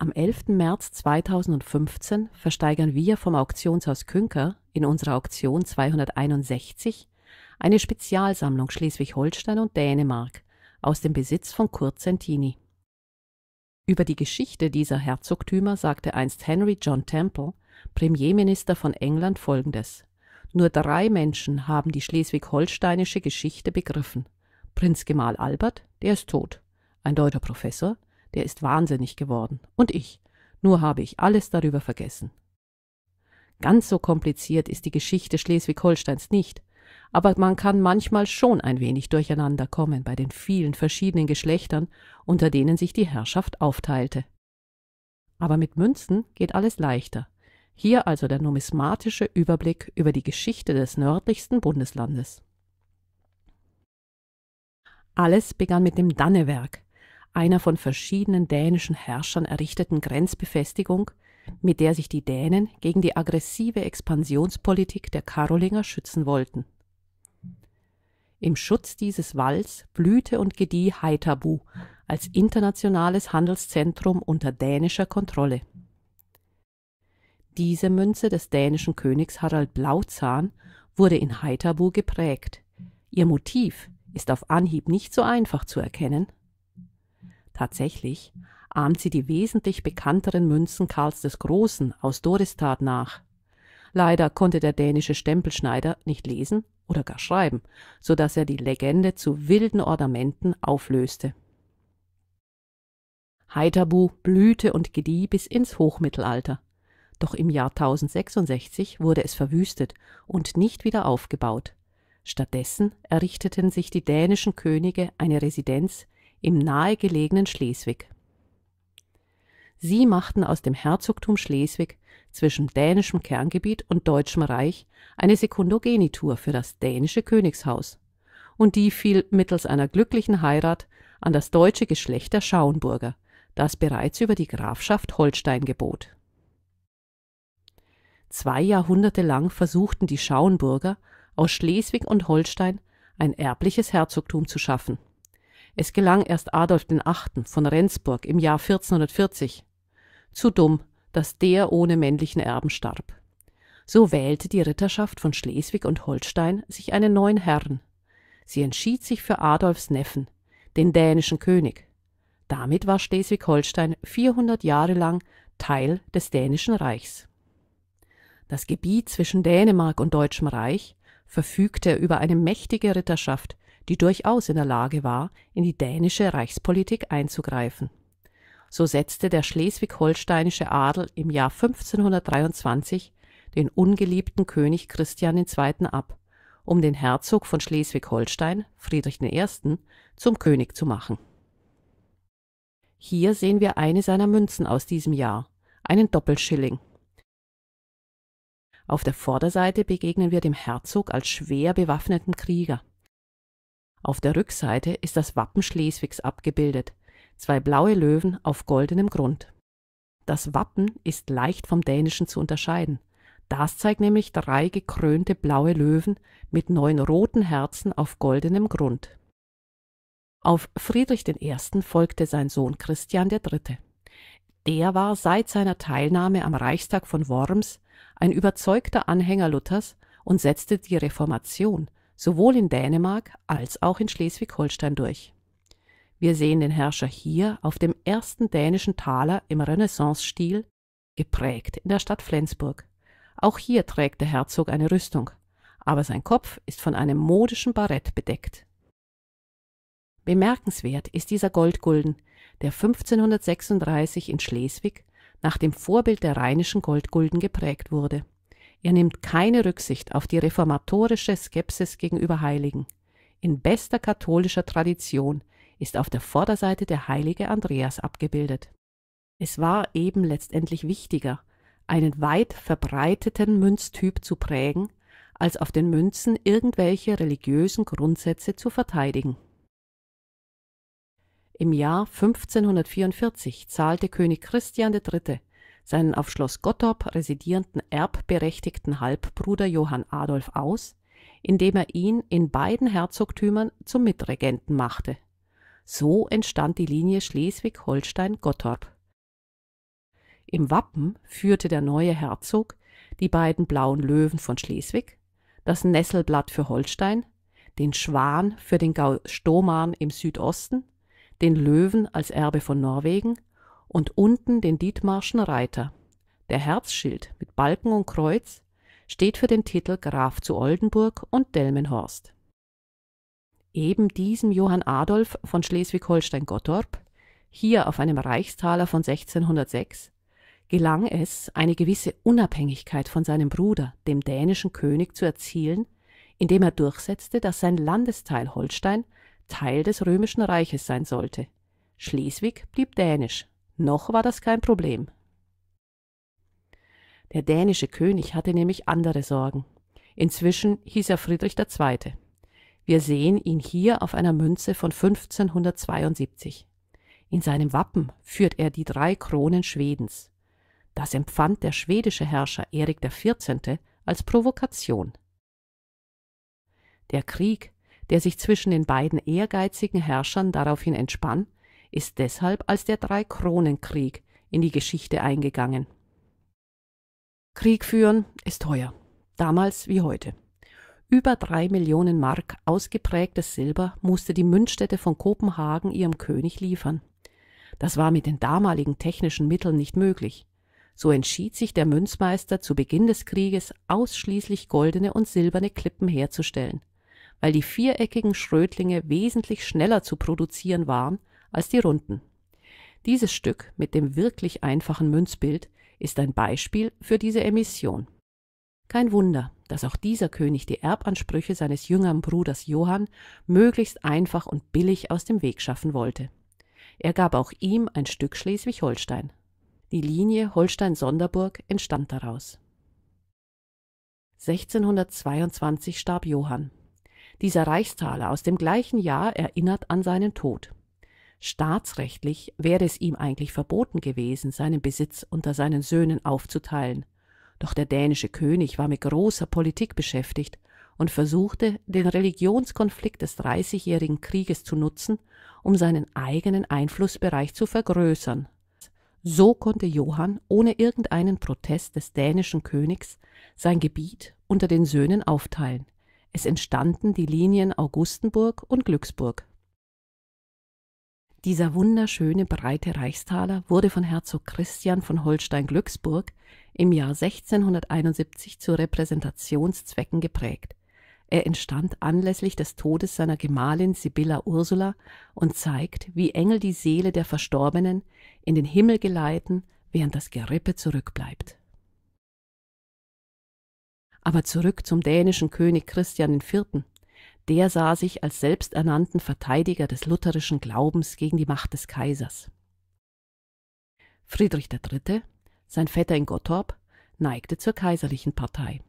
Am 11. März 2015 versteigern wir vom Auktionshaus Künker in unserer Auktion 261 eine Spezialsammlung Schleswig-Holstein und Dänemark aus dem Besitz von Kurt Sentini. Über die Geschichte dieser Herzogtümer sagte einst Henry John Temple, Premierminister von England, folgendes Nur drei Menschen haben die schleswig-holsteinische Geschichte begriffen. Prinzgemahl Albert, der ist tot, ein deutscher Professor, der ist wahnsinnig geworden. Und ich. Nur habe ich alles darüber vergessen. Ganz so kompliziert ist die Geschichte Schleswig-Holsteins nicht, aber man kann manchmal schon ein wenig durcheinander kommen bei den vielen verschiedenen Geschlechtern, unter denen sich die Herrschaft aufteilte. Aber mit Münzen geht alles leichter. Hier also der numismatische Überblick über die Geschichte des nördlichsten Bundeslandes. Alles begann mit dem Dannewerk, einer von verschiedenen dänischen Herrschern errichteten Grenzbefestigung, mit der sich die Dänen gegen die aggressive Expansionspolitik der Karolinger schützen wollten. Im Schutz dieses Walls blühte und gedieh Haitabu als internationales Handelszentrum unter dänischer Kontrolle. Diese Münze des dänischen Königs Harald Blauzahn wurde in Haitabu geprägt. Ihr Motiv ist auf Anhieb nicht so einfach zu erkennen, Tatsächlich ahmt sie die wesentlich bekannteren Münzen Karls des Großen aus Doristat nach. Leider konnte der dänische Stempelschneider nicht lesen oder gar schreiben, so dass er die Legende zu wilden Ornamenten auflöste. Heiterbu blühte und gedieh bis ins Hochmittelalter. Doch im Jahr 1066 wurde es verwüstet und nicht wieder aufgebaut. Stattdessen errichteten sich die dänischen Könige eine Residenz im nahegelegenen Schleswig. Sie machten aus dem Herzogtum Schleswig zwischen dänischem Kerngebiet und Deutschem Reich eine Sekundogenitur für das dänische Königshaus, und die fiel mittels einer glücklichen Heirat an das deutsche Geschlecht der Schauenburger, das bereits über die Grafschaft Holstein gebot. Zwei Jahrhunderte lang versuchten die Schauenburger aus Schleswig und Holstein ein erbliches Herzogtum zu schaffen es gelang erst Adolf VIII. von Rendsburg im Jahr 1440. Zu dumm, dass der ohne männlichen Erben starb. So wählte die Ritterschaft von Schleswig und Holstein sich einen neuen Herrn. Sie entschied sich für Adolfs Neffen, den dänischen König. Damit war Schleswig-Holstein 400 Jahre lang Teil des dänischen Reichs. Das Gebiet zwischen Dänemark und Deutschem Reich verfügte über eine mächtige Ritterschaft, die durchaus in der Lage war, in die dänische Reichspolitik einzugreifen. So setzte der schleswig-holsteinische Adel im Jahr 1523 den ungeliebten König Christian II. ab, um den Herzog von Schleswig-Holstein, Friedrich I., zum König zu machen. Hier sehen wir eine seiner Münzen aus diesem Jahr, einen Doppelschilling. Auf der Vorderseite begegnen wir dem Herzog als schwer bewaffneten Krieger. Auf der Rückseite ist das Wappen Schleswigs abgebildet, zwei blaue Löwen auf goldenem Grund. Das Wappen ist leicht vom dänischen zu unterscheiden. Das zeigt nämlich drei gekrönte blaue Löwen mit neun roten Herzen auf goldenem Grund. Auf Friedrich I. folgte sein Sohn Christian III. Der war seit seiner Teilnahme am Reichstag von Worms ein überzeugter Anhänger Luthers und setzte die Reformation sowohl in Dänemark als auch in Schleswig-Holstein durch. Wir sehen den Herrscher hier auf dem ersten dänischen Taler im Renaissance-Stil, geprägt in der Stadt Flensburg. Auch hier trägt der Herzog eine Rüstung, aber sein Kopf ist von einem modischen Barett bedeckt. Bemerkenswert ist dieser Goldgulden, der 1536 in Schleswig nach dem Vorbild der rheinischen Goldgulden geprägt wurde er nimmt keine Rücksicht auf die reformatorische Skepsis gegenüber Heiligen. In bester katholischer Tradition ist auf der Vorderseite der heilige Andreas abgebildet. Es war eben letztendlich wichtiger, einen weit verbreiteten Münztyp zu prägen, als auf den Münzen irgendwelche religiösen Grundsätze zu verteidigen. Im Jahr 1544 zahlte König Christian III seinen auf Schloss Gottorp residierenden erbberechtigten Halbbruder Johann Adolf aus, indem er ihn in beiden Herzogtümern zum Mitregenten machte. So entstand die Linie Schleswig-Holstein-Gottorp. Im Wappen führte der neue Herzog die beiden blauen Löwen von Schleswig, das Nesselblatt für Holstein, den Schwan für den Gau Stomarn im Südosten, den Löwen als Erbe von Norwegen und unten den Dietmarschen Reiter. Der Herzschild mit Balken und Kreuz steht für den Titel Graf zu Oldenburg und Delmenhorst. Eben diesem Johann Adolf von Schleswig-Holstein-Gottorp, hier auf einem Reichstaler von 1606, gelang es, eine gewisse Unabhängigkeit von seinem Bruder, dem dänischen König, zu erzielen, indem er durchsetzte, dass sein Landesteil Holstein Teil des Römischen Reiches sein sollte. Schleswig blieb dänisch, noch war das kein Problem. Der dänische König hatte nämlich andere Sorgen. Inzwischen hieß er Friedrich II. Wir sehen ihn hier auf einer Münze von 1572. In seinem Wappen führt er die drei Kronen Schwedens. Das empfand der schwedische Herrscher Erik XIV. als Provokation. Der Krieg, der sich zwischen den beiden ehrgeizigen Herrschern daraufhin entspann, ist deshalb als der Drei-Kronen-Krieg in die Geschichte eingegangen. Krieg führen ist teuer, damals wie heute. Über drei Millionen Mark ausgeprägtes Silber musste die Münzstätte von Kopenhagen ihrem König liefern. Das war mit den damaligen technischen Mitteln nicht möglich. So entschied sich der Münzmeister zu Beginn des Krieges ausschließlich goldene und silberne Klippen herzustellen. Weil die viereckigen Schrötlinge wesentlich schneller zu produzieren waren als die runden. Dieses Stück mit dem wirklich einfachen Münzbild ist ein Beispiel für diese Emission. Kein Wunder, dass auch dieser König die Erbansprüche seines jüngeren Bruders Johann möglichst einfach und billig aus dem Weg schaffen wollte. Er gab auch ihm ein Stück Schleswig-Holstein. Die Linie Holstein-Sonderburg entstand daraus. 1622 starb Johann. Dieser Reichstaler aus dem gleichen Jahr erinnert an seinen Tod. Staatsrechtlich wäre es ihm eigentlich verboten gewesen, seinen Besitz unter seinen Söhnen aufzuteilen. Doch der dänische König war mit großer Politik beschäftigt und versuchte, den Religionskonflikt des Dreißigjährigen Krieges zu nutzen, um seinen eigenen Einflussbereich zu vergrößern. So konnte Johann ohne irgendeinen Protest des dänischen Königs sein Gebiet unter den Söhnen aufteilen. Es entstanden die Linien Augustenburg und Glücksburg. Dieser wunderschöne breite Reichstaler wurde von Herzog Christian von Holstein-Glücksburg im Jahr 1671 zu Repräsentationszwecken geprägt. Er entstand anlässlich des Todes seiner Gemahlin Sibylla Ursula und zeigt, wie Engel die Seele der Verstorbenen in den Himmel geleiten, während das Gerippe zurückbleibt. Aber zurück zum dänischen König Christian IV., der sah sich als selbsternannten Verteidiger des lutherischen Glaubens gegen die Macht des Kaisers. Friedrich III., sein Vetter in Gottorp, neigte zur kaiserlichen Partei.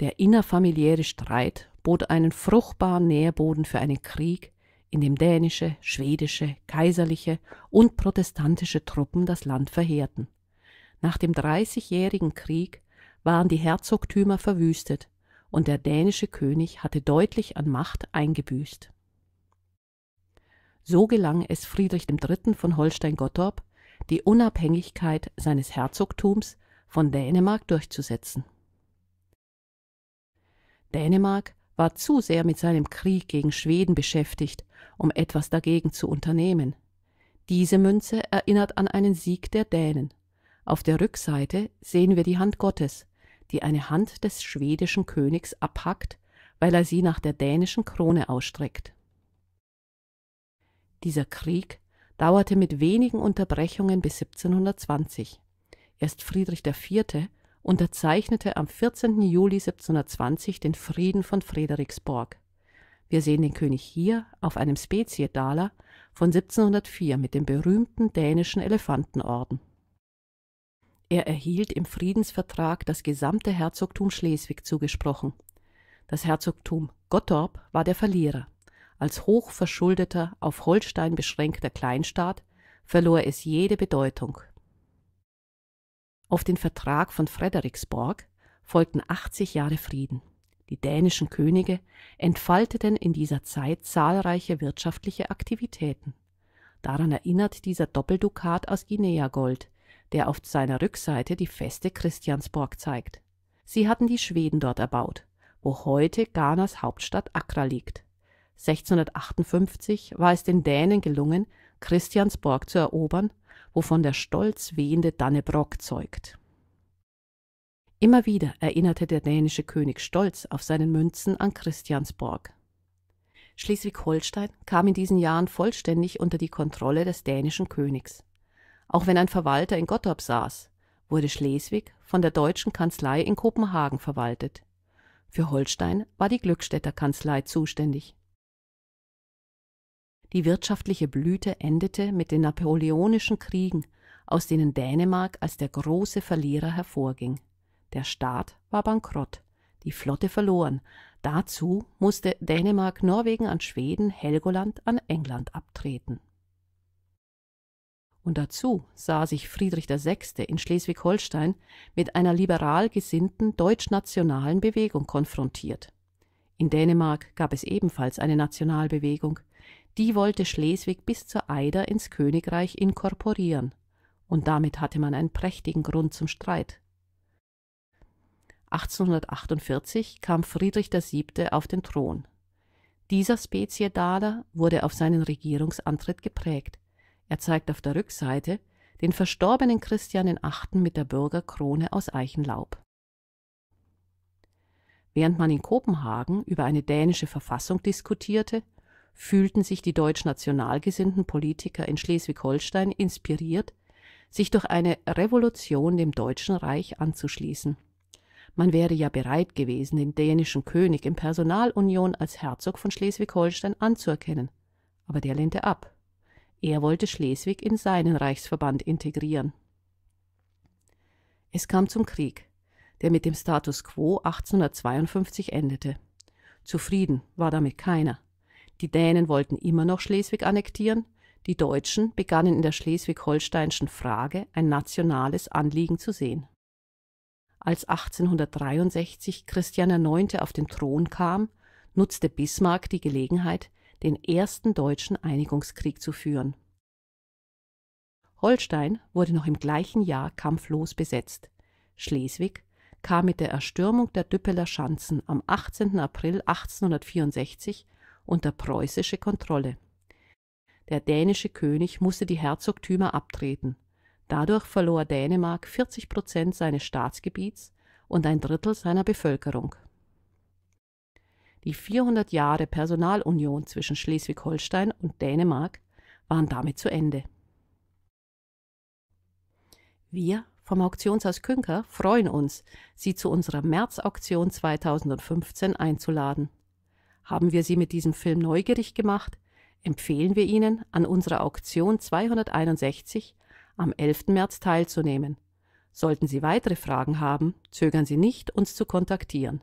Der innerfamiliäre Streit bot einen fruchtbaren Nährboden für einen Krieg, in dem dänische, schwedische, kaiserliche und protestantische Truppen das Land verheerten. Nach dem Dreißigjährigen Krieg waren die Herzogtümer verwüstet, und der dänische König hatte deutlich an Macht eingebüßt. So gelang es Friedrich III. von Holstein-Gottorp, die Unabhängigkeit seines Herzogtums von Dänemark durchzusetzen. Dänemark war zu sehr mit seinem Krieg gegen Schweden beschäftigt, um etwas dagegen zu unternehmen. Diese Münze erinnert an einen Sieg der Dänen. Auf der Rückseite sehen wir die Hand Gottes, die eine Hand des schwedischen Königs abhackt, weil er sie nach der dänischen Krone ausstreckt. Dieser Krieg dauerte mit wenigen Unterbrechungen bis 1720. Erst Friedrich IV. unterzeichnete am 14. Juli 1720 den Frieden von Frederiksborg. Wir sehen den König hier auf einem Speziedaler von 1704 mit dem berühmten dänischen Elefantenorden. Er erhielt im Friedensvertrag das gesamte Herzogtum Schleswig zugesprochen. Das Herzogtum Gottorp war der Verlierer. Als hochverschuldeter, auf Holstein beschränkter Kleinstaat verlor es jede Bedeutung. Auf den Vertrag von Frederiksborg folgten 80 Jahre Frieden. Die dänischen Könige entfalteten in dieser Zeit zahlreiche wirtschaftliche Aktivitäten. Daran erinnert dieser Doppeldukat aus Guinea-Gold, der auf seiner Rückseite die Feste Christiansborg zeigt. Sie hatten die Schweden dort erbaut, wo heute Ghanas Hauptstadt Accra liegt. 1658 war es den Dänen gelungen, Christiansborg zu erobern, wovon der stolz wehende Dannebrog zeugt. Immer wieder erinnerte der dänische König stolz auf seinen Münzen an Christiansborg. Schleswig-Holstein kam in diesen Jahren vollständig unter die Kontrolle des dänischen Königs. Auch wenn ein Verwalter in Gottorp saß, wurde Schleswig von der deutschen Kanzlei in Kopenhagen verwaltet. Für Holstein war die Glückstädter Kanzlei zuständig. Die wirtschaftliche Blüte endete mit den Napoleonischen Kriegen, aus denen Dänemark als der große Verlierer hervorging. Der Staat war bankrott, die Flotte verloren. Dazu musste Dänemark Norwegen an Schweden, Helgoland an England abtreten und dazu sah sich Friedrich VI. in Schleswig-Holstein mit einer liberal gesinnten deutschnationalen Bewegung konfrontiert. In Dänemark gab es ebenfalls eine Nationalbewegung, die wollte Schleswig bis zur Eider ins Königreich inkorporieren, und damit hatte man einen prächtigen Grund zum Streit. 1848 kam Friedrich VII. auf den Thron. Dieser Speziedada wurde auf seinen Regierungsantritt geprägt er zeigt auf der Rückseite den verstorbenen Christian VIII. mit der Bürgerkrone aus Eichenlaub. Während man in Kopenhagen über eine dänische Verfassung diskutierte, fühlten sich die deutsch-national gesinnten Politiker in Schleswig-Holstein inspiriert, sich durch eine Revolution dem Deutschen Reich anzuschließen. Man wäre ja bereit gewesen, den dänischen König in Personalunion als Herzog von Schleswig-Holstein anzuerkennen, aber der lehnte ab er wollte Schleswig in seinen Reichsverband integrieren. Es kam zum Krieg, der mit dem Status quo 1852 endete. Zufrieden war damit keiner. Die Dänen wollten immer noch Schleswig annektieren, die Deutschen begannen in der schleswig holsteinischen Frage ein nationales Anliegen zu sehen. Als 1863 Christian IX. auf den Thron kam, nutzte Bismarck die Gelegenheit, den ersten deutschen Einigungskrieg zu führen. Holstein wurde noch im gleichen Jahr kampflos besetzt. Schleswig kam mit der Erstürmung der Düppeler Schanzen am 18. April 1864 unter preußische Kontrolle. Der dänische König musste die Herzogtümer abtreten. Dadurch verlor Dänemark 40 Prozent seines Staatsgebiets und ein Drittel seiner Bevölkerung die 400 Jahre Personalunion zwischen Schleswig-Holstein und Dänemark waren damit zu Ende. Wir vom Auktionshaus Künker freuen uns, Sie zu unserer März-Auktion 2015 einzuladen. Haben wir Sie mit diesem Film neugierig gemacht, empfehlen wir Ihnen, an unserer Auktion 261 am 11. März teilzunehmen. Sollten Sie weitere Fragen haben, zögern Sie nicht, uns zu kontaktieren.